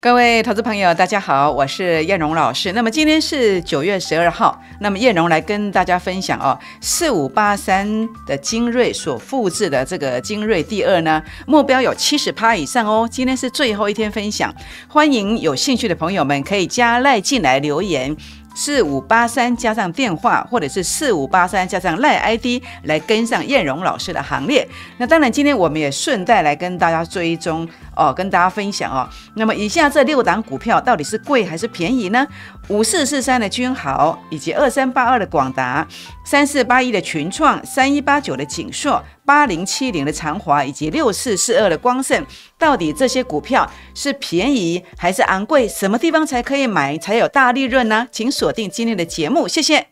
各位投资朋友，大家好，我是燕荣老师。那么今天是九月十二号，那么燕荣来跟大家分享哦，四五八三的精锐所复制的这个精锐第二呢，目标有七十趴以上哦。今天是最后一天分享，欢迎有兴趣的朋友们可以加赖进来留言。四五八三加上电话，或者是四五八三加上赖 ID 来跟上燕荣老师的行列。那当然，今天我们也顺带来跟大家追踪哦，跟大家分享哦。那么以下这六档股票到底是贵还是便宜呢？五四四三的君豪，以及二三八二的广达，三四八一的群创，三一八九的景硕，八零七零的长华，以及六四四二的光盛，到底这些股票是便宜还是昂贵？什么地方才可以买，才有大利润呢？请锁定今天的节目，谢谢。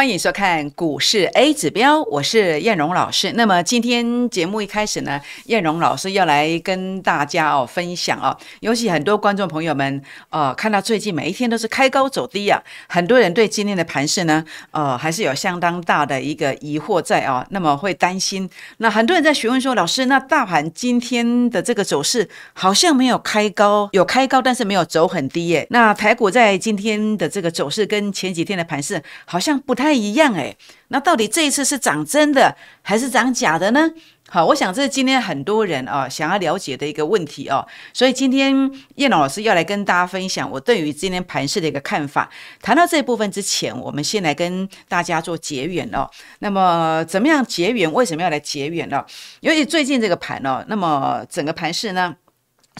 欢迎收看股市 A 指标，我是燕荣老师。那么今天节目一开始呢，燕荣老师要来跟大家哦分享哦，尤其很多观众朋友们呃看到最近每一天都是开高走低啊，很多人对今天的盘势呢呃还是有相当大的一个疑惑在啊，那么会担心。那很多人在询问说，老师，那大盘今天的这个走势好像没有开高，有开高但是没有走很低耶？那台股在今天的这个走势跟前几天的盘势好像不太。太一样诶。那到底这一次是涨真的还是涨假的呢？好，我想这是今天很多人啊想要了解的一个问题哦。所以今天叶老师要来跟大家分享我对于今天盘市的一个看法。谈到这部分之前，我们先来跟大家做结缘哦。那么怎么样结缘？为什么要来结缘呢？因为最近这个盘哦，那么整个盘市呢？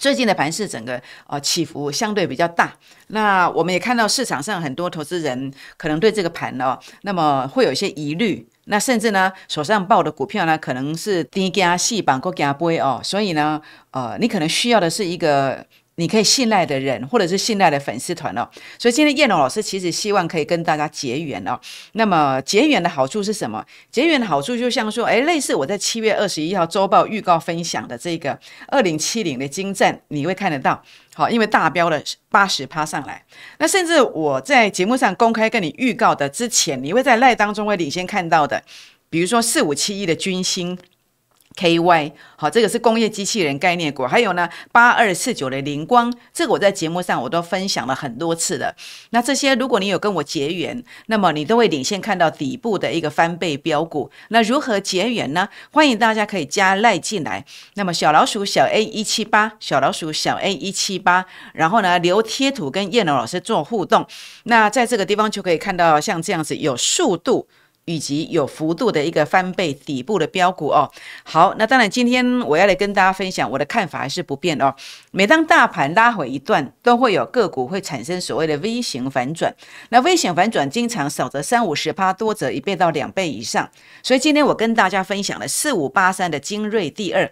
最近的盘市整个呃起伏相对比较大，那我们也看到市场上很多投资人可能对这个盘哦，那么会有一些疑虑，那甚至呢手上报的股票呢可能是低加细板或加杯哦，所以呢呃你可能需要的是一个。你可以信赖的人，或者是信赖的粉丝团哦。所以今天燕龙老师其实希望可以跟大家结缘哦。那么结缘的好处是什么？结缘的好处就像说，哎，类似我在七月二十一号周报预告分享的这个二零七零的金站，你会看得到。好，因为大标的八十趴上来。那甚至我在节目上公开跟你预告的之前，你会在赖当中会领先看到的，比如说四五七一的军星。KY，好，这个是工业机器人概念股，还有呢，八二四九的灵光，这个我在节目上我都分享了很多次了。那这些，如果你有跟我结缘，那么你都会领先看到底部的一个翻倍标股。那如何结缘呢？欢迎大家可以加赖进来。那么小老鼠小 A 一七八，小老鼠小 A 一七八，然后呢留贴图跟叶龙老师做互动。那在这个地方就可以看到，像这样子有速度。以及有幅度的一个翻倍底部的标股哦。好，那当然，今天我要来跟大家分享我的看法还是不变哦。每当大盘拉回一段，都会有个股会产生所谓的 V 型反转。那 V 型反转经常少则三五十%，趴，多则一倍到两倍以上。所以今天我跟大家分享了四五八三的精锐第二。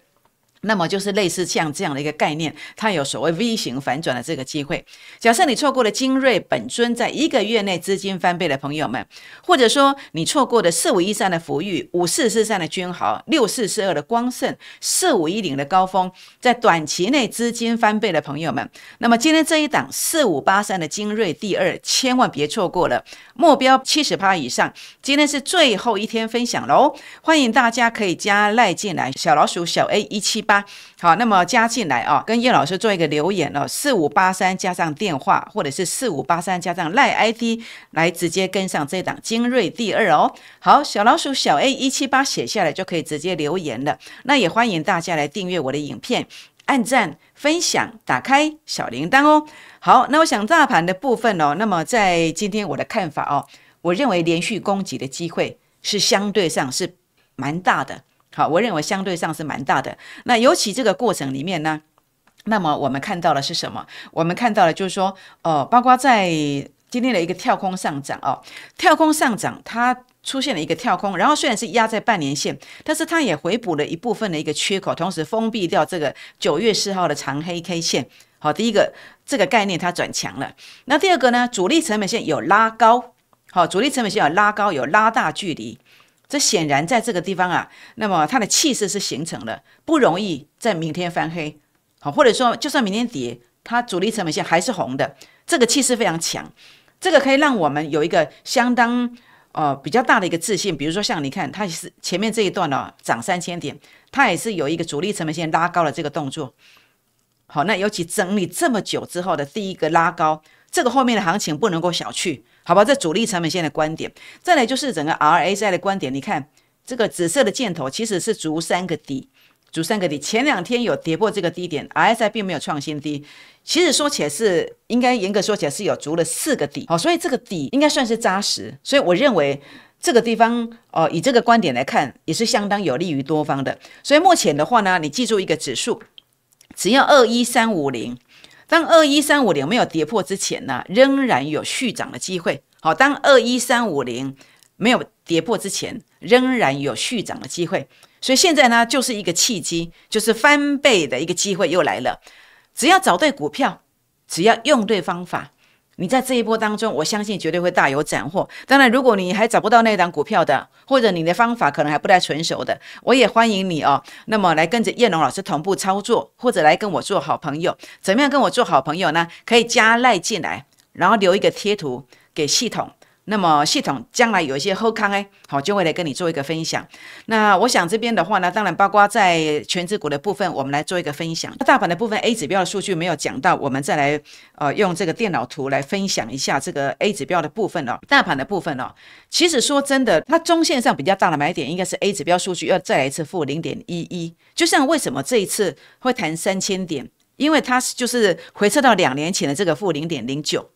那么就是类似像这样的一个概念，它有所谓 V 型反转的这个机会。假设你错过了精锐本尊在一个月内资金翻倍的朋友们，或者说你错过了四五一三的福裕、五四四三的君豪、六四四二的光盛、四五一零的高峰在短期内资金翻倍的朋友们，那么今天这一档四五八三的精锐第二，千万别错过了，目标七十趴以上。今天是最后一天分享喽，欢迎大家可以加赖进来，小老鼠小 A 一七。八好，那么加进来哦，跟叶老师做一个留言哦，四五八三加上电话，或者是四五八三加上赖 ID 来直接跟上这档精锐第二哦。好，小老鼠小 A 一七八写下来就可以直接留言了。那也欢迎大家来订阅我的影片，按赞、分享、打开小铃铛哦。好，那我想大盘的部分哦，那么在今天我的看法哦，我认为连续攻击的机会是相对上是蛮大的。好，我认为相对上是蛮大的。那尤其这个过程里面呢，那么我们看到的是什么？我们看到的就是说，哦，包括在今天的一个跳空上涨哦，跳空上涨它出现了一个跳空，然后虽然是压在半年线，但是它也回补了一部分的一个缺口，同时封闭掉这个九月四号的长黑 K 线。好，第一个这个概念它转强了。那第二个呢，主力成本线有拉高，好，主力成本线有拉高，有拉大距离。这显然在这个地方啊，那么它的气势是形成了，不容易在明天翻黑，好，或者说就算明天跌，它主力成本线还是红的，这个气势非常强，这个可以让我们有一个相当呃比较大的一个自信。比如说像你看，它是前面这一段呢涨三千点，它也是有一个主力成本线拉高了这个动作，好，那尤其整理这么久之后的第一个拉高，这个后面的行情不能够小觑。好吧，这主力成本线的观点，再来就是整个 RSI 的观点。你看这个紫色的箭头，其实是逐三个底，逐三个底。前两天有跌破这个低点，RSI 并没有创新低。其实说起来是应该严格说起来是有逐了四个底，好，所以这个底应该算是扎实。所以我认为这个地方，哦，以这个观点来看，也是相当有利于多方的。所以目前的话呢，你记住一个指数，只要二一三五零。当二一三五零没有跌破之前呢，仍然有续涨的机会。好，当二一三五零没有跌破之前，仍然有续涨的机会。所以现在呢，就是一个契机，就是翻倍的一个机会又来了。只要找对股票，只要用对方法。你在这一波当中，我相信绝对会大有斩获。当然，如果你还找不到那档股票的，或者你的方法可能还不太成熟的，我也欢迎你哦。那么来跟着燕龙老师同步操作，或者来跟我做好朋友。怎么样跟我做好朋友呢？可以加赖进来，然后留一个贴图给系统。那么系统将来有一些后康哎，好，就会来跟你做一个分享。那我想这边的话呢，当然包括在全指股的部分，我们来做一个分享。那大盘的部分 A 指标的数据没有讲到，我们再来呃用这个电脑图来分享一下这个 A 指标的部分哦。大盘的部分哦，其实说真的，它中线上比较大的买点应该是 A 指标数据要再来一次负零点一一。就像为什么这一次会弹三千点，因为它是就是回撤到两年前的这个负零点零九。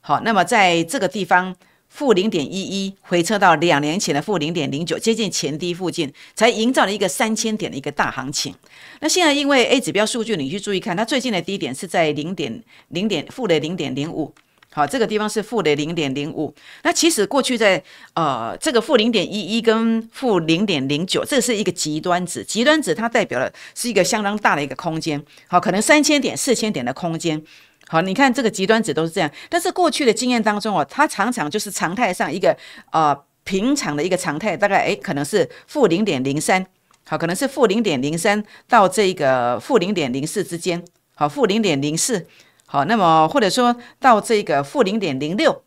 好，那么在这个地方。负零点一一回撤到两年前的负零点零九，接近前低附近，才营造了一个三千点的一个大行情。那现在因为 A 指标数据，你去注意看，它最近的低点是在零点零点负的零点零五。好，这个地方是负的零点零五。那其实过去在呃这个负零点一一跟负零点零九，这是一个极端值。极端值它代表的是一个相当大的一个空间。好，可能三千点四千点的空间。好，你看这个极端值都是这样，但是过去的经验当中哦，它常常就是常态上一个呃平常的一个常态，大概哎可能是负零点零三，好，可能是负零点零三到这个负零点零四之间，好，负零点零四，好，那么或者说到这个负零点零六。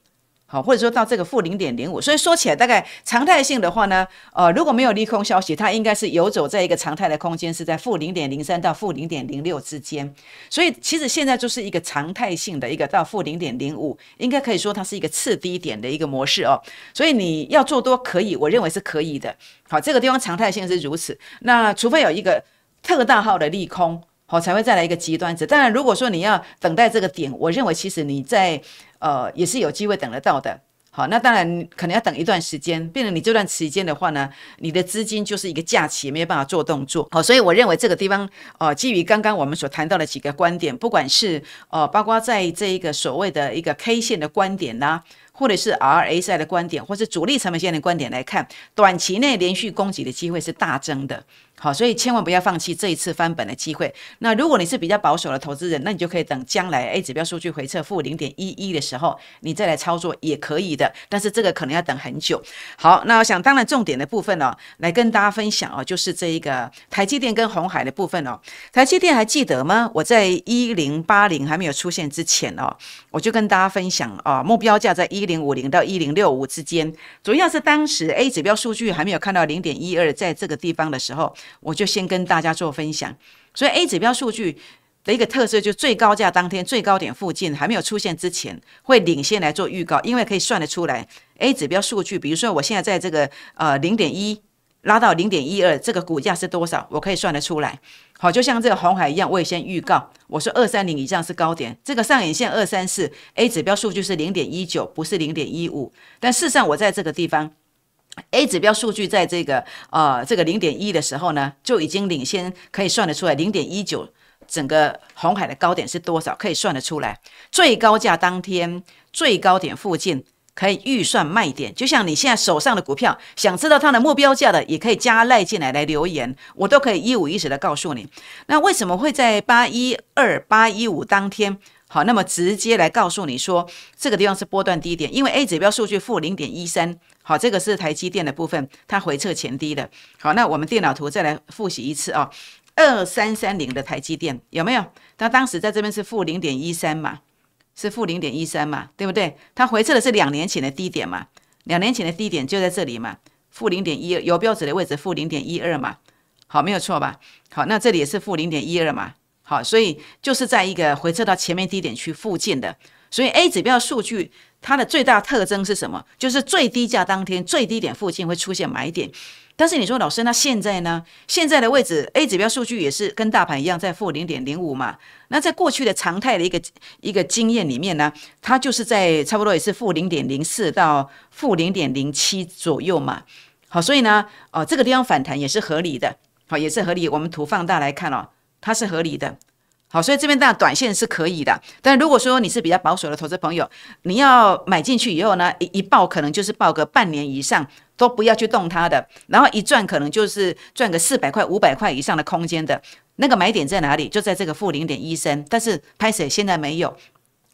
好，或者说到这个负零点零五，所以说起来大概常态性的话呢，呃，如果没有利空消息，它应该是游走在一个常态的空间，是在负零点零三到负零点零六之间。所以其实现在就是一个常态性的一个到负零点零五，应该可以说它是一个次低点的一个模式哦。所以你要做多可以，我认为是可以的。好，这个地方常态性是如此，那除非有一个特大号的利空。我才会再来一个极端值。当然，如果说你要等待这个点，我认为其实你在呃也是有机会等得到的。好，那当然可能要等一段时间。变成你这段时间的话呢，你的资金就是一个假期，没有办法做动作。好，所以我认为这个地方哦，基于刚刚我们所谈到的几个观点，不管是呃，包括在这一个所谓的一个 K 线的观点啦，或者是 RSI 的观点，或是主力成本线的观点来看，短期内连续攻击的机会是大增的。好，所以千万不要放弃这一次翻本的机会。那如果你是比较保守的投资人，那你就可以等将来 A 指标数据回撤负零点一一的时候，你再来操作也可以的。但是这个可能要等很久。好，那我想当然重点的部分呢，来跟大家分享哦，就是这一个台积电跟红海的部分哦。台积电还记得吗？我在一零八零还没有出现之前哦，我就跟大家分享哦，目标价在一零五零到一零六五之间，主要是当时 A 指标数据还没有看到零点一二在这个地方的时候。我就先跟大家做分享，所以 A 指标数据的一个特色，就最高价当天最高点附近还没有出现之前，会领先来做预告，因为可以算得出来。A 指标数据，比如说我现在在这个呃零点一拉到零点一二，这个股价是多少，我可以算得出来。好，就像这个红海一样，我也先预告，我说二三零以上是高点，这个上影线二三四，A 指标数据是零点一九，不是零点一五，但事实上我在这个地方。A 指标数据在这个呃这个零点一的时候呢，就已经领先，可以算得出来零点一九，整个红海的高点是多少？可以算得出来最高价当天最高点附近可以预算卖点。就像你现在手上的股票，想知道它的目标价的，也可以加赖进来来留言，我都可以一五一十的告诉你。那为什么会在八一二八一五当天好？那么直接来告诉你说这个地方是波段低点，因为 A 指标数据负零点一三。好，这个是台积电的部分，它回测前低的。好，那我们电脑图再来复习一次哦。二三三零的台积电有没有？它当时在这边是负零点一三嘛，是负零点一三嘛，对不对？它回测的是两年前的低点嘛，两年前的低点就在这里嘛，负零点一二，标准的位置负零点一二嘛。好，没有错吧？好，那这里也是负零点一二嘛。好，所以就是在一个回测到前面低点区附近的。所以 A 指标数据它的最大特征是什么？就是最低价当天最低点附近会出现买点。但是你说老师，那现在呢？现在的位置 A 指标数据也是跟大盘一样在负零点零五嘛？那在过去的常态的一个一个经验里面呢，它就是在差不多也是负零点零四到负零点零七左右嘛。好，所以呢，哦这个地方反弹也是合理的，好也是合理。我们图放大来看哦，它是合理的。好，所以这边当然短线是可以的，但如果说你是比较保守的投资朋友，你要买进去以后呢，一一报可能就是报个半年以上，都不要去动它的，然后一赚可能就是赚个四百块、五百块以上的空间的。那个买点在哪里？就在这个负零点一三，但是拍谁现在没有。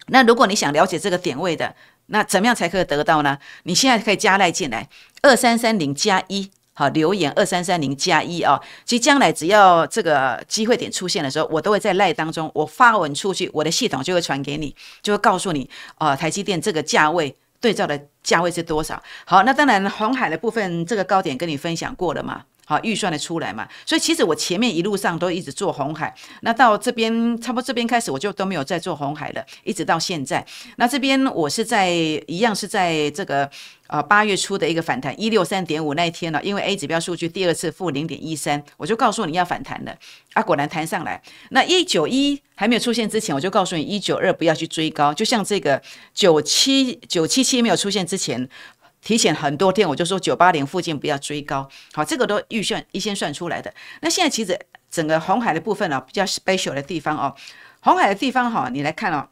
那如果你想了解这个点位的，那怎么样才可以得到呢？你现在可以加赖进来二三三零加一。好，留言二三三零加一哦。其实将来只要这个机会点出现的时候，我都会在赖当中，我发文出去，我的系统就会传给你，就会告诉你，呃，台积电这个价位对照的价位是多少。好，那当然红海的部分，这个高点跟你分享过了嘛，好，预算的出来嘛。所以其实我前面一路上都一直做红海，那到这边差不多这边开始我就都没有再做红海了，一直到现在。那这边我是在一样是在这个。呃，八月初的一个反弹，一六三点五那一天呢，因为 A 指标数据第二次负零点一三，我就告诉你要反弹了，啊，果然弹上来。那一九一还没有出现之前，我就告诉你一九二不要去追高，就像这个九七九七七没有出现之前，提前很多天我就说九八零附近不要追高，好，这个都预算预先算出来的。那现在其实整个红海的部分啊，比较 special 的地方哦，红海的地方哈，你来看哦。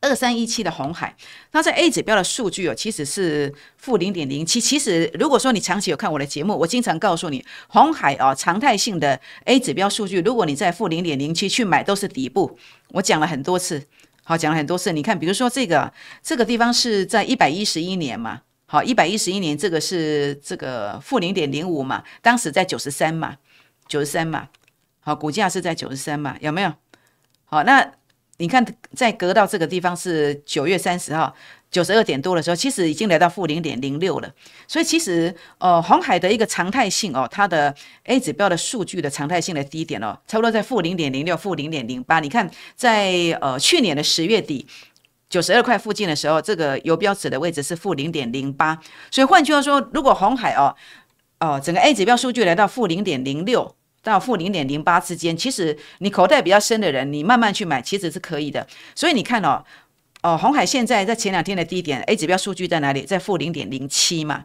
二三一七的红海，那在 A 指标的数据哦，其实是负零点零七。其实如果说你长期有看我的节目，我经常告诉你，红海哦，常态性的 A 指标数据，如果你在负零点零七去买，都是底部。我讲了很多次，好，讲了很多次。你看，比如说这个这个地方是在一百一十一年嘛，好，一百一十一年这个是这个负零点零五嘛，当时在九十三嘛，九十三嘛，好，股价是在九十三嘛，有没有？好，那。你看，在隔到这个地方是九月三十号九十二点多的时候，其实已经来到负零点零六了。所以其实，呃，红海的一个常态性哦，它的 A 指标的数据的常态性的低点哦，差不多在负零点零六、负零点零八。你看，在呃去年的十月底九十二块附近的时候，这个游标指的位置是负零点零八。所以换句话说，如果红海哦哦整个 A 指标数据来到负零点零六。到负零点零八之间，其实你口袋比较深的人，你慢慢去买其实是可以的。所以你看哦，哦，红海现在在前两天的低点，A 指标数据在哪里？在负零点零七嘛。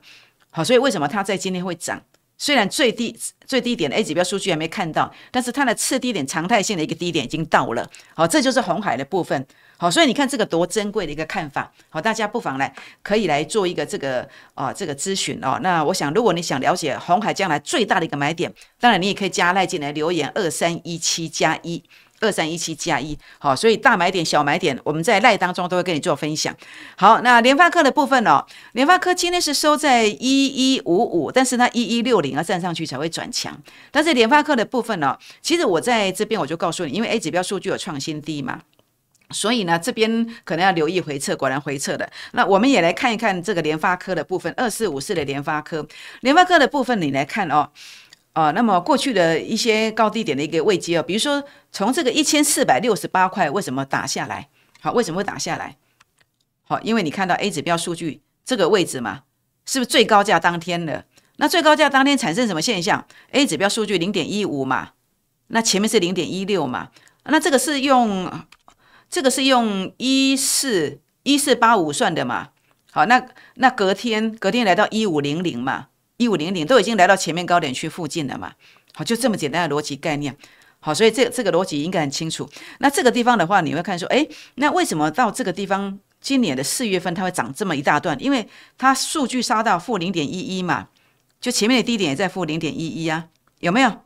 好，所以为什么它在今天会涨？虽然最低最低点 A 指标数据还没看到，但是它的次低点常态性的一个低点已经到了。好，这就是红海的部分。好，所以你看这个多珍贵的一个看法，好，大家不妨来可以来做一个这个啊这个咨询哦。那我想，如果你想了解红海将来最大的一个买点，当然你也可以加赖进来留言二三一七加一，二三一七加一。好，所以大买点、小买点，我们在赖当中都会跟你做分享。好，那联发科的部分哦，联发科今天是收在一一五五，但是它一一六零要站上去才会转强。但是联发科的部分呢，其实我在这边我就告诉你，因为 A 指标数据有创新低嘛。所以呢，这边可能要留意回撤，果然回撤的。那我们也来看一看这个联发科的部分，二四五四的联发科，联发科的部分你来看哦，啊，那么过去的一些高低点的一个位阶啊，比如说从这个一千四百六十八块，为什么打下来？好，为什么会打下来？好，因为你看到 A 指标数据这个位置嘛，是不是最高价当天的？那最高价当天产生什么现象？A 指标数据零点一五嘛，那前面是零点一六嘛，那这个是用。这个是用一四一四八五算的嘛？好，那那隔天隔天来到一五零零嘛？一五零零都已经来到前面高点区附近了嘛？好，就这么简单的逻辑概念。好，所以这这个逻辑应该很清楚。那这个地方的话，你会看说，哎，那为什么到这个地方今年的四月份它会涨这么一大段？因为它数据杀到负零点一一嘛，就前面的低点也在负零点一一啊，有没有？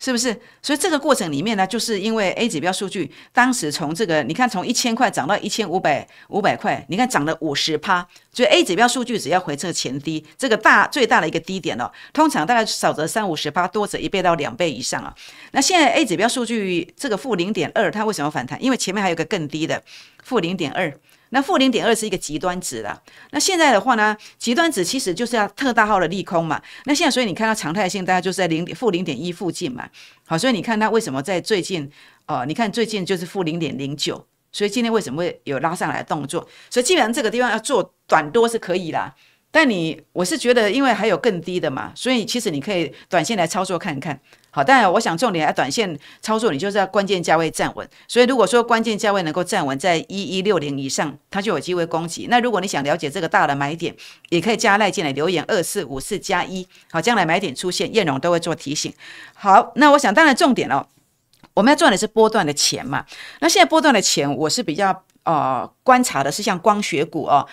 是不是？所以这个过程里面呢，就是因为 A 指标数据当时从这个你看从一千块涨到一千五百五百块，你看涨了五十趴，所以 A 指标数据只要回测前低这个大最大的一个低点了，通常大概少则三五十趴，多则一倍到两倍以上啊。那现在 A 指标数据这个负零点二，它为什么反弹？因为前面还有个更低的负零点二。那负零点二是一个极端值啦。那现在的话呢，极端值其实就是要特大号的利空嘛。那现在所以你看到常态性大概就是在零负零点一附近嘛。好，所以你看它为什么在最近呃，你看最近就是负零点零九，所以今天为什么会有拉上来的动作？所以基本上这个地方要做短多是可以啦。但你我是觉得，因为还有更低的嘛，所以其实你可以短线来操作看看。好，当然，我想重点要短线操作，你就是要关键价位站稳。所以，如果说关键价位能够站稳在一一六零以上，它就有机会攻击。那如果你想了解这个大的买点，也可以加赖进来留言二四五四加一。好，将来买点出现，燕荣都会做提醒。好，那我想当然重点哦，我们要赚的是波段的钱嘛。那现在波段的钱，我是比较呃观察的是像光学股哦。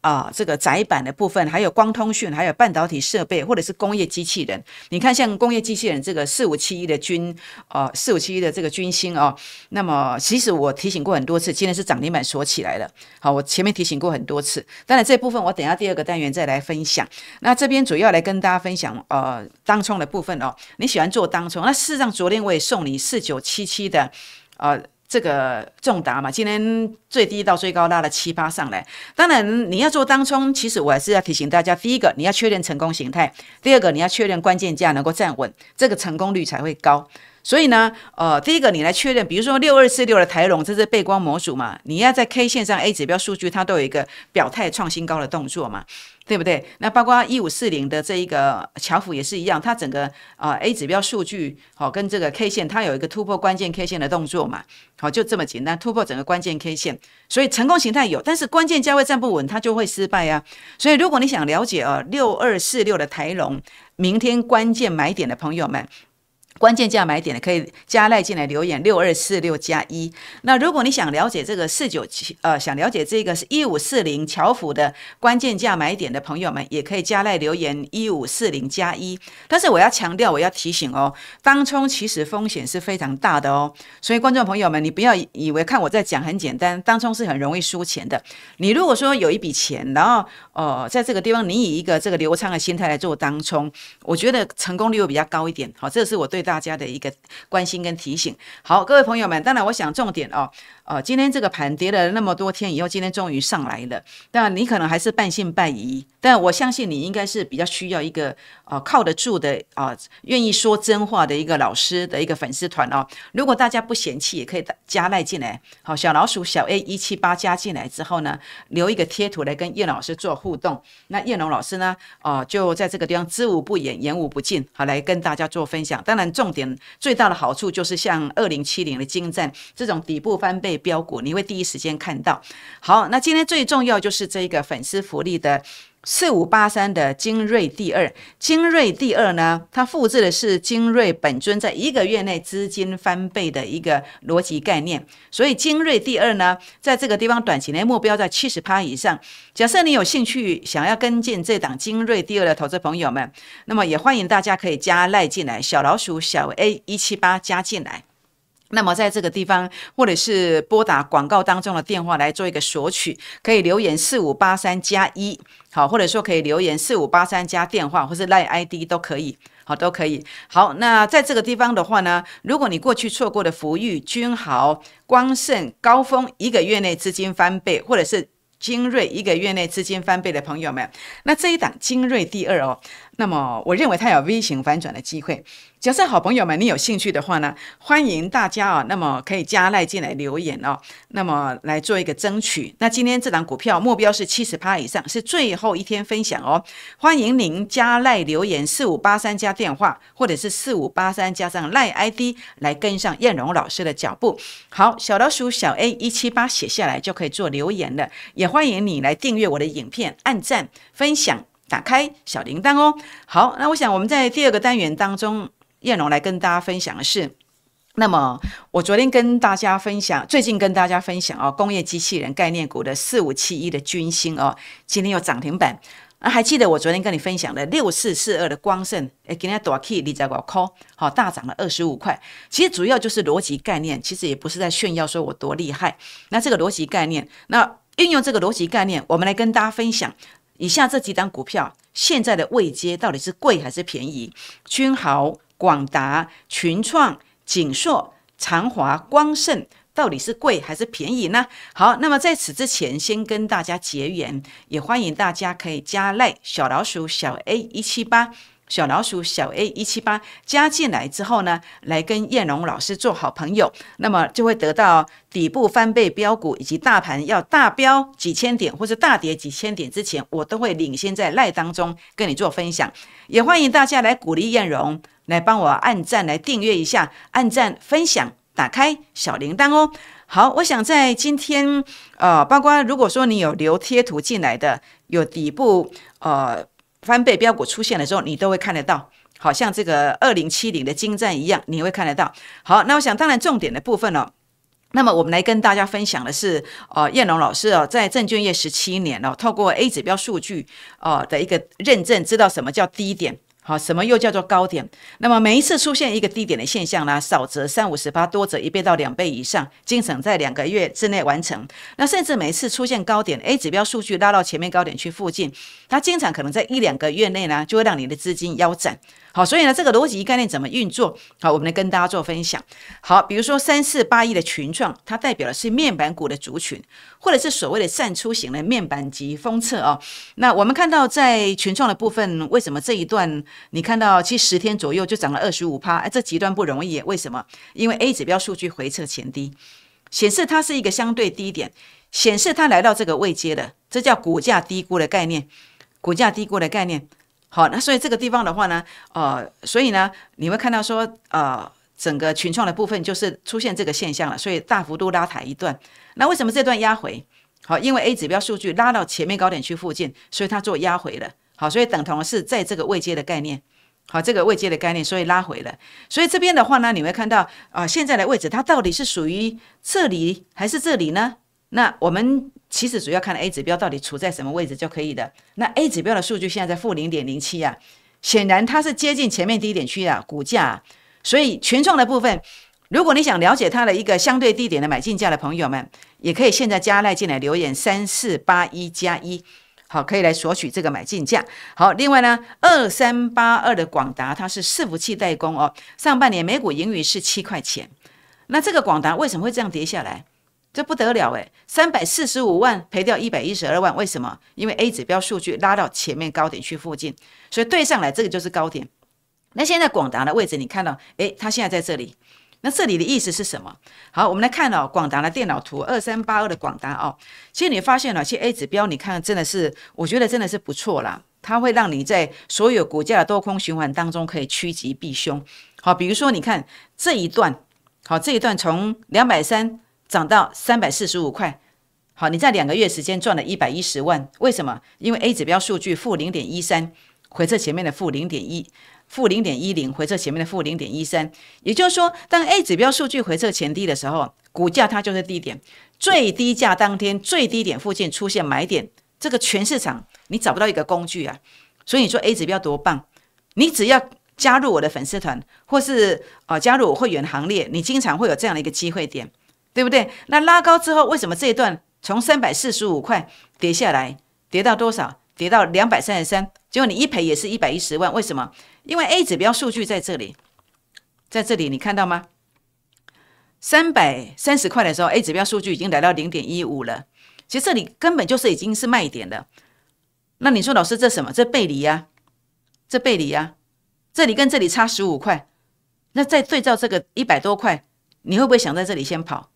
啊，这个窄板的部分，还有光通讯，还有半导体设备，或者是工业机器人。你看，像工业机器人这个四五七一的军，呃，四五七一的这个军星哦。那么，其实我提醒过很多次，今天是涨停板锁起来了。好，我前面提醒过很多次。当然，这部分我等下第二个单元再来分享。那这边主要来跟大家分享，呃，当冲的部分哦。你喜欢做当冲？那事实上，昨天我也送你四九七七的，呃，这个重达嘛，今天最低到最高拉了七八上来。当然你要做当冲，其实我还是要提醒大家：第一个你要确认成功形态，第二个你要确认关键价能够站稳，这个成功率才会高。所以呢，呃，第一个你来确认，比如说六二四六的台龙，这是背光模组嘛，你要在 K 线上 A 指标数据，它都有一个表态创新高的动作嘛。对不对？那包括一五四零的这一个乔福也是一样，它整个啊 A 指标数据好跟这个 K 线，它有一个突破关键 K 线的动作嘛，好就这么简单突破整个关键 K 线，所以成功形态有，但是关键价位站不稳，它就会失败啊。所以如果你想了解啊六二四六的台龙明天关键买点的朋友们。关键价买点的可以加赖进来留言六二四六加一。那如果你想了解这个四九七，呃，想了解这个是一五四零乔府的关键价买点的朋友们，也可以加赖留言一五四零加一。但是我要强调，我要提醒哦，当冲其实风险是非常大的哦。所以观众朋友们，你不要以为看我在讲很简单，当冲是很容易输钱的。你如果说有一笔钱，然后哦，在这个地方你以一个这个流畅的心态来做当冲，我觉得成功率会比较高一点。好，这是我对。大家的一个关心跟提醒，好，各位朋友们，当然我想重点哦，呃，今天这个盘跌了那么多天以后，今天终于上来了。但你可能还是半信半疑，但我相信你应该是比较需要一个呃靠得住的啊，愿意说真话的一个老师的一个粉丝团哦。如果大家不嫌弃，也可以加赖进来。好，小老鼠小 A 一七八加进来之后呢，留一个贴图来跟叶老师做互动。那叶龙老师呢，哦，就在这个地方知无不言，言无不尽，好来跟大家做分享。当然。重点最大的好处就是，像二零七零的金湛这种底部翻倍标股，你会第一时间看到。好，那今天最重要就是这个粉丝福利的。四五八三的精锐第二，精锐第二呢，它复制的是精锐本尊在一个月内资金翻倍的一个逻辑概念。所以精锐第二呢，在这个地方短期内目标在七十趴以上。假设你有兴趣想要跟进这档精锐第二的投资朋友们，那么也欢迎大家可以加赖进来，小老鼠小 A 一七八加进来。那么在这个地方，或者是拨打广告当中的电话来做一个索取，可以留言四五八三加一，好，或者说可以留言四五八三加电话，或是 l ID 都可以，好，都可以。好，那在这个地方的话呢，如果你过去错过的福裕、君豪、光盛、高峰一个月内资金翻倍，或者是精锐一个月内资金翻倍的朋友们，那这一档精锐第二哦。那么我认为它有 V 型反转的机会。假设好朋友们你有兴趣的话呢，欢迎大家啊，那么可以加赖进来留言哦，那么来做一个争取。那今天这档股票目标是七十趴以上，是最后一天分享哦。欢迎您加赖留言四五八三加电话，或者是四五八三加上赖 ID 来跟上燕荣老师的脚步。好，小老鼠小 A 一七八写下来就可以做留言了。也欢迎你来订阅我的影片，按赞分享。打开小铃铛哦。好，那我想我们在第二个单元当中，燕龙来跟大家分享的是，那么我昨天跟大家分享，最近跟大家分享哦，工业机器人概念股的四五七一的军星哦，今天有涨停板。还记得我昨天跟你分享的六四四二的光盛，哎，今天大 key 你在我 call，好大涨了二十五块。其实主要就是逻辑概念，其实也不是在炫耀说我多厉害。那这个逻辑概念，那运用这个逻辑概念，我们来跟大家分享。以下这几档股票现在的位阶到底是贵还是便宜？君豪、广达、群创、景硕、长华、光盛到底是贵还是便宜呢？好，那么在此之前，先跟大家结缘，也欢迎大家可以加赖小老鼠小 A 一七八。小老鼠小 A 一七八加进来之后呢，来跟燕荣老师做好朋友，那么就会得到底部翻倍标股，以及大盘要大标几千点或者大跌几千点之前，我都会领先在赖当中跟你做分享。也欢迎大家来鼓励燕荣，来帮我按赞，来订阅一下，按赞分享，打开小铃铛哦。好，我想在今天呃，包括如果说你有留贴图进来的，有底部呃。翻倍标股出现的时候，你都会看得到，好像这个二零七零的金站一样，你会看得到。好，那我想当然重点的部分呢，那么我们来跟大家分享的是，呃，燕龙老师哦，在证券业十七年哦，透过 A 指标数据哦的一个认证，知道什么叫低点。好，什么又叫做高点？那么每一次出现一个低点的现象呢，少则三五十八，多则一倍到两倍以上，经常在两个月之内完成。那甚至每一次出现高点，A 指标数据拉到前面高点去附近，它经常可能在一两个月内呢，就会让你的资金腰斩。好，所以呢，这个逻辑概念怎么运作？好，我们来跟大家做分享。好，比如说三四八一的群创，它代表的是面板股的族群，或者是所谓的散出型的面板及封测哦。那我们看到在群创的部分，为什么这一段你看到其实十天左右就涨了二十五趴？哎，这极端不容易，为什么？因为 A 指标数据回撤前低，显示它是一个相对低点，显示它来到这个位阶的，这叫股价低估的概念。股价低估的概念。好，那所以这个地方的话呢，呃，所以呢，你会看到说，呃，整个群创的部分就是出现这个现象了，所以大幅度拉抬一段。那为什么这段压回？好，因为 A 指标数据拉到前面高点区附近，所以它做压回了。好，所以等同是在这个未接的概念。好，这个未接的概念，所以拉回了。所以这边的话呢，你会看到啊，现在的位置它到底是属于这里还是这里呢？那我们。其实主要看 A 指标到底处在什么位置就可以的。那 A 指标的数据现在在负零点零七啊，显然它是接近前面低点区啊股价。所以权重的部分，如果你想了解它的一个相对低点的买进价的朋友们，也可以现在加赖进来留言三四八一加一，好，可以来索取这个买进价。好，另外呢，二三八二的广达它是伺服器代工哦，上半年每股盈余是七块钱。那这个广达为什么会这样跌下来？这不得了哎，三百四十五万赔掉一百一十二万，为什么？因为 A 指标数据拉到前面高点去附近，所以对上来这个就是高点。那现在广达的位置，你看到哎，它现在在这里。那这里的意思是什么？好，我们来看到广达的电脑图，二三八二的广达哦。其实你发现其实 A 指标？你看真的是，我觉得真的是不错啦。它会让你在所有股价的多空循环当中可以趋吉避凶。好，比如说你看这一段，好，这一段从两百三。涨到三百四十五块，好，你在两个月时间赚了一百一十万，为什么？因为 A 指标数据负零点一三回撤前面的负零点一，负零点一零回撤前面的负零点一三，也就是说，当 A 指标数据回撤前低的时候，股价它就是低点，最低价当天最低点附近出现买点，这个全市场你找不到一个工具啊，所以你说 A 指标多棒，你只要加入我的粉丝团或是啊加入我会员行列，你经常会有这样的一个机会点。对不对？那拉高之后，为什么这一段从三百四十五块跌下来，跌到多少？跌到两百三十三。结果你一赔也是一百一十万，为什么？因为 A 指标数据在这里，在这里你看到吗？三百三十块的时候，A 指标数据已经来到零点一五了。其实这里根本就是已经是卖点了。那你说老师，这什么？这背离呀，这背离呀。这里跟这里差十五块，那再对照这个一百多块，你会不会想在这里先跑？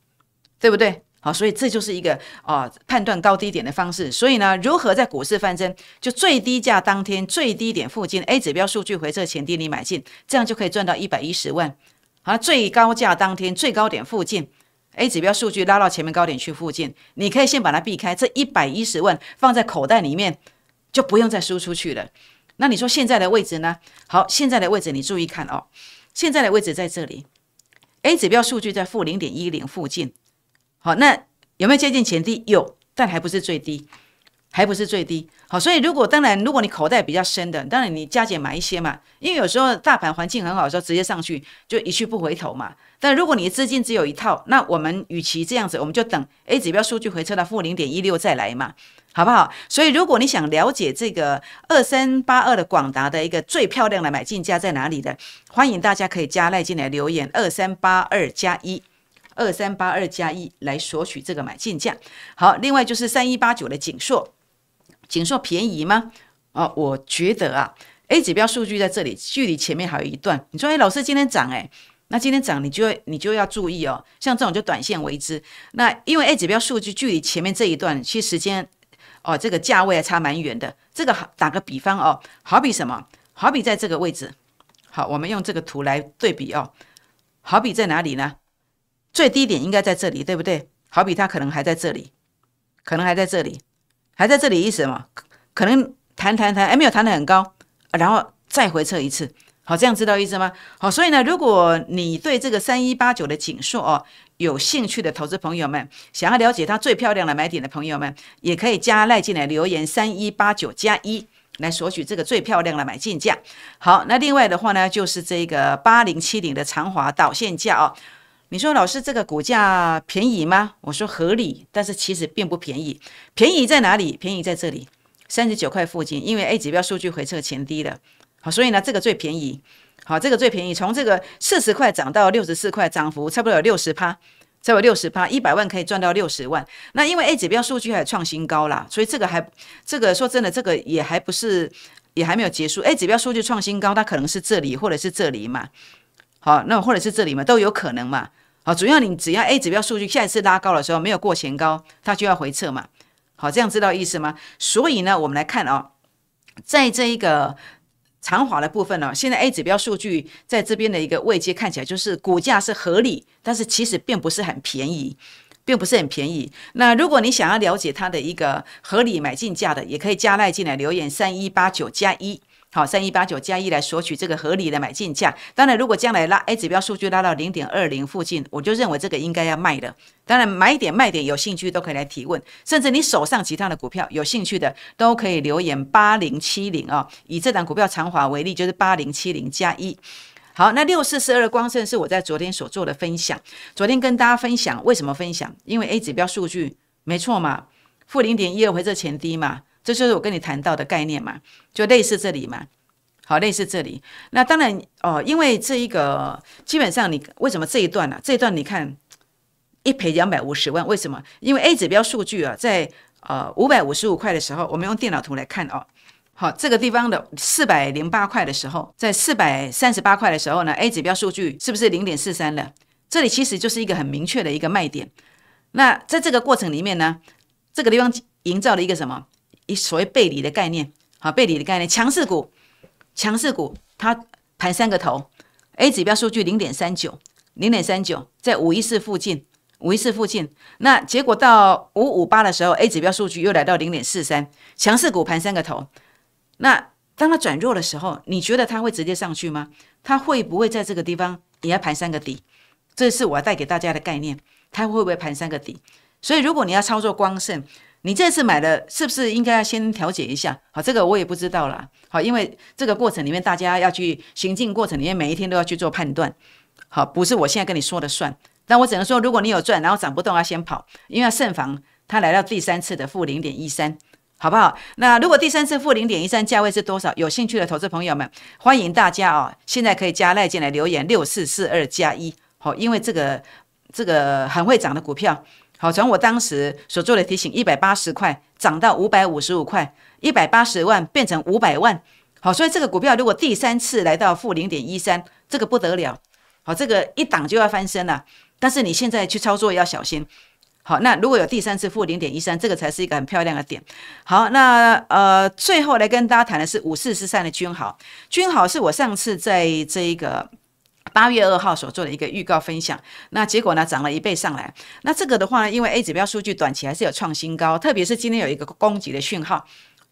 对不对？好，所以这就是一个啊判断高低点的方式。所以呢，如何在股市翻身，就最低价当天最低点附近，A 指标数据回测前低你买进，这样就可以赚到一百一十万。好最高价当天最高点附近，A 指标数据拉到前面高点去附近，你可以先把它避开，这一百一十万放在口袋里面，就不用再输出去了。那你说现在的位置呢？好，现在的位置你注意看哦，现在的位置在这里，A 指标数据在负零点一零附近。好，那有没有接近前低？有，但还不是最低，还不是最低。好，所以如果当然，如果你口袋比较深的，当然你加减买一些嘛。因为有时候大盘环境很好的时候，直接上去就一去不回头嘛。但如果你的资金只有一套，那我们与其这样子，我们就等 A 指标数据回撤到负零点一六再来嘛，好不好？所以如果你想了解这个二三八二的广达的一个最漂亮的买进价在哪里的，欢迎大家可以加赖进来留言二三八二加一。二三八二加一来索取这个买进价，好，另外就是三一八九的景硕，景硕便宜吗？啊，我觉得啊，A 指标数据在这里，距离前面还有一段。你说，哎，老师今天涨，哎，那今天涨，你就要你就要注意哦，像这种就短线为之。那因为 A 指标数据距离前面这一段，其实间哦，这个价位还差蛮远的。这个打个比方哦，好比什么？好比在这个位置，好，我们用这个图来对比哦，好比在哪里呢？最低点应该在这里，对不对？好比它可能还在这里，可能还在这里，还在这里，意思什么？可能谈谈谈，哎，没有谈得很高，然后再回撤一次，好，这样知道意思吗？好，所以呢，如果你对这个三一八九的锦硕哦有兴趣的投资朋友们，想要了解它最漂亮的买点的朋友们，也可以加赖进来留言三一八九加一来索取这个最漂亮的买进价。好，那另外的话呢，就是这个八零七零的长华导线价哦。你说老师这个股价便宜吗？我说合理，但是其实并不便宜。便宜在哪里？便宜在这里，三十九块附近，因为 A 指标数据回撤前低了，好，所以呢这个最便宜，好，这个最便宜。从这个四十块涨到六十四块，涨幅差不多有六十趴，才有六十趴，一百万可以赚到六十万。那因为 A 指标数据还创新高啦，所以这个还这个说真的，这个也还不是也还没有结束。A 指标数据创新高，它可能是这里或者是这里嘛，好，那或者是这里嘛，都有可能嘛。好，主要你只要 A 指标数据下一次拉高的时候没有过前高，它就要回撤嘛。好，这样知道意思吗？所以呢，我们来看啊，在这一个长华的部分呢，现在 A 指标数据在这边的一个位阶看起来就是股价是合理，但是其实并不是很便宜，并不是很便宜。那如果你想要了解它的一个合理买进价的，也可以加赖进来留言三一八九加一。好，三一八九加一来索取这个合理的买进价。当然，如果将来拉 A 指标数据拉到零点二零附近，我就认为这个应该要卖的。当然，买点卖点有兴趣都可以来提问，甚至你手上其他的股票有兴趣的都可以留言八零七零啊。以这档股票长华为例，就是八零七零加一。好，那六四四二光盛是我在昨天所做的分享。昨天跟大家分享为什么分享，因为 A 指标数据没错嘛，负零点一二回撤前低嘛。这就是我跟你谈到的概念嘛，就类似这里嘛，好，类似这里。那当然哦，因为这一个基本上你为什么这一段呢？这一段你看一赔两百五十万，为什么？因为 A 指标数据啊，在呃五百五十五块的时候，我们用电脑图来看哦，好，这个地方的四百零八块的时候，在四百三十八块的时候呢，A 指标数据是不是零点四三了？这里其实就是一个很明确的一个卖点。那在这个过程里面呢，这个地方营造了一个什么？以所谓背离的概念，好，背离的概念，强势股，强势股它盘三个头，A 指标数据零点三九，零点三九在五一四附近，五一四附近，那结果到五五八的时候，A 指标数据又来到零点四三，强势股盘三个头，那当它转弱的时候，你觉得它会直接上去吗？它会不会在这个地方也要盘三个底？这是我要带给大家的概念，它会不会盘三个底？所以如果你要操作光胜。你这次买的是不是应该要先调解一下？好，这个我也不知道啦。好，因为这个过程里面，大家要去行进过程里面，每一天都要去做判断。好，不是我现在跟你说了算，但我只能说，如果你有赚，然后涨不动，要先跑，因为慎防它来到第三次的负零点一三，好不好？那如果第三次负零点一三价位是多少？有兴趣的投资朋友们，欢迎大家哦，现在可以加赖进来留言六四四二加一。好，因为这个这个很会涨的股票。好，从我当时所做的提醒，一百八十块涨到五百五十五块，一百八十万变成五百万。好，所以这个股票如果第三次来到负零点一三，这个不得了。好，这个一挡就要翻身了。但是你现在去操作要小心。好，那如果有第三次负零点一三，这个才是一个很漂亮的点。好，那呃最后来跟大家谈的是五四四三的军好，军好是我上次在这个。八月二号所做的一个预告分享，那结果呢涨了一倍上来。那这个的话呢，因为 A 指标数据短期还是有创新高，特别是今天有一个供给的讯号，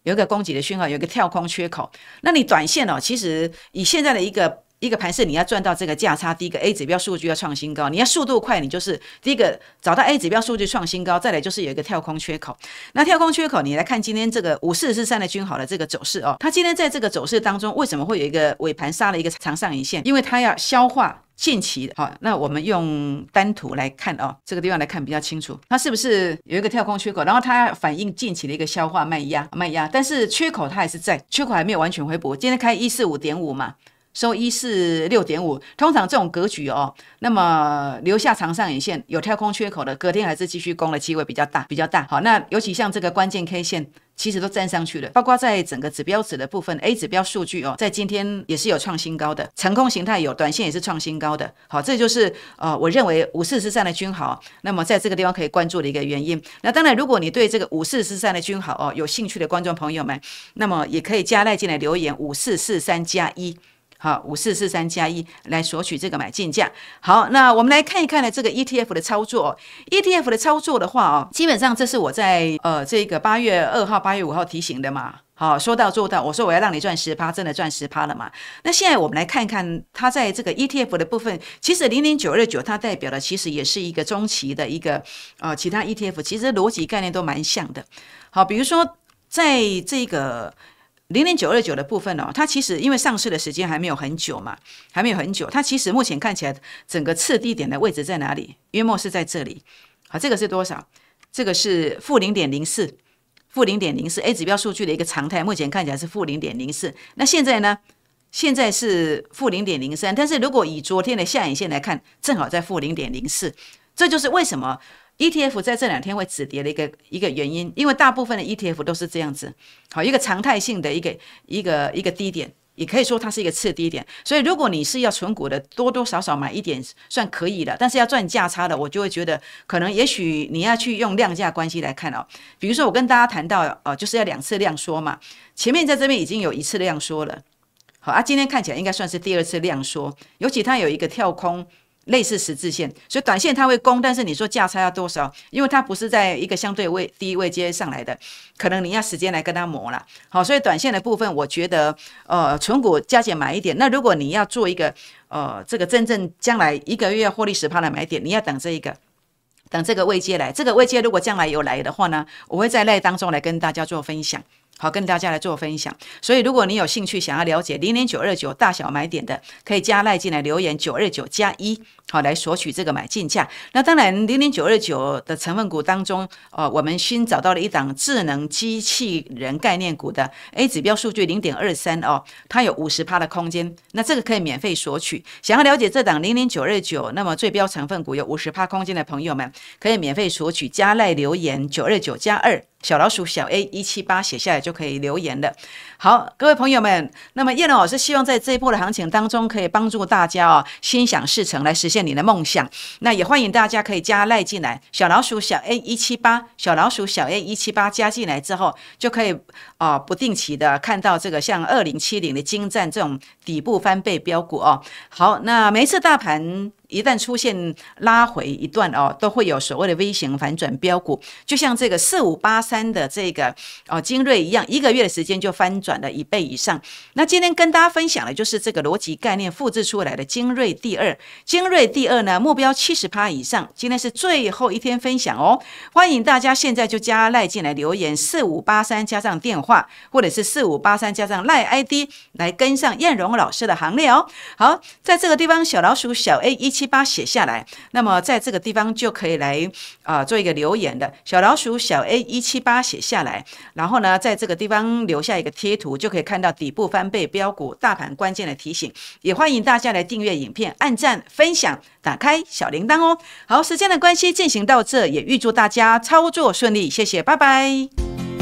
有一个供给的讯号，有一个跳空缺口。那你短线哦，其实以现在的一个。一个盘是你要赚到这个价差，第一个 A 指标数据要创新高，你要速度快，你就是第一个找到 A 指标数据创新高，再来就是有一个跳空缺口。那跳空缺口，你来看今天这个五四四三的均好的这个走势哦，它今天在这个走势当中为什么会有一个尾盘杀了一个长上影线？因为它要消化近期好，那我们用单图来看哦，这个地方来看比较清楚，它是不是有一个跳空缺口？然后它反映近期的一个消化卖压，卖压，但是缺口它还是在，缺口还没有完全回补。今天开一四五点五嘛。收一四六点五，通常这种格局哦，那么留下长上影线，有跳空缺口的，隔天还是继续攻的机会比较大，比较大。好，那尤其像这个关键 K 线，其实都站上去了，包括在整个指标值的部分，A 指标数据哦，在今天也是有创新高的，成功形态有，短线也是创新高的。好，这就是呃，我认为五四四三的均好，那么在这个地方可以关注的一个原因。那当然，如果你对这个五四四三的均好哦有兴趣的观众朋友们，那么也可以加进来留言五四四三加一。好，五四四三加一来索取这个买进价。好，那我们来看一看呢，这个 ETF 的操作。ETF 的操作的话哦，基本上这是我在呃这个八月二号、八月五号提醒的嘛。好，说到做到，我说我要让你赚十趴，真的赚十趴了嘛？那现在我们来看看它在这个 ETF 的部分。其实零零九二九它代表的其实也是一个中期的一个呃其他 ETF，其实逻辑概念都蛮像的。好，比如说在这个。零零九二九的部分哦，它其实因为上市的时间还没有很久嘛，还没有很久，它其实目前看起来整个次低点的位置在哪里？约莫是在这里。好，这个是多少？这个是负零点零四，负零点零四。A 指标数据的一个常态，目前看起来是负零点零四。那现在呢？现在是负零点零三，但是如果以昨天的下影线来看，正好在负零点零四，这就是为什么。ETF 在这两天会止跌的一个一个原因，因为大部分的 ETF 都是这样子，好一个常态性的一个一个一个低点，也可以说它是一个次低点。所以如果你是要存股的，多多少少买一点算可以的。但是要赚价差的，我就会觉得可能也许你要去用量价关系来看哦。比如说我跟大家谈到哦，就是要两次量缩嘛，前面在这边已经有一次量缩了，好啊，今天看起来应该算是第二次量缩，尤其它有一个跳空。类似十字线，所以短线它会攻，但是你说价差要多少？因为它不是在一个相对位低位接上来的，可能你要时间来跟它磨了。好，所以短线的部分，我觉得呃，纯股加减买一点。那如果你要做一个呃，这个真正将来一个月获利十趴的买点，你要等这一个，等这个位接来。这个位接如果将来有来的话呢，我会在那当中来跟大家做分享。好，跟大家来做分享。所以，如果你有兴趣想要了解零零九二九大小买点的，可以加赖进来留言九二九加一，好来索取这个买进价。那当然，零零九二九的成分股当中，哦，我们新找到了一档智能机器人概念股的 A 指标数据零点二三哦，它有五十趴的空间。那这个可以免费索取。想要了解这档零零九二九，那么最标成分股有五十趴空间的朋友们，可以免费索取，加赖留言九二九加二。小老鼠小 A 一七八写下来就可以留言的。好，各位朋友们，那么叶龙老师希望在这一波的行情当中，可以帮助大家哦，心想事成，来实现你的梦想。那也欢迎大家可以加赖进来，小老鼠小 A 一七八，小老鼠小 A 一七八加进来之后，就可以啊不定期的看到这个像二零七零的金湛这种底部翻倍标股哦。好，那每一次大盘。一旦出现拉回一段哦，都会有所谓的 V 型反转标股，就像这个四五八三的这个哦精锐一样，一个月的时间就翻转了一倍以上。那今天跟大家分享的就是这个逻辑概念复制出来的精锐第二，精锐第二呢目标七十趴以上。今天是最后一天分享哦，欢迎大家现在就加赖进来留言四五八三加上电话，或者是四五八三加上赖 ID 来跟上燕荣老师的行列哦。好，在这个地方小老鼠小 A 一起。七八写下来，那么在这个地方就可以来啊做一个留言的，小老鼠小 A 一七八写下来，然后呢在这个地方留下一个贴图，就可以看到底部翻倍标股、大盘关键的提醒。也欢迎大家来订阅影片、按赞、分享、打开小铃铛哦。好，时间的关系进行到这，也预祝大家操作顺利，谢谢，拜拜。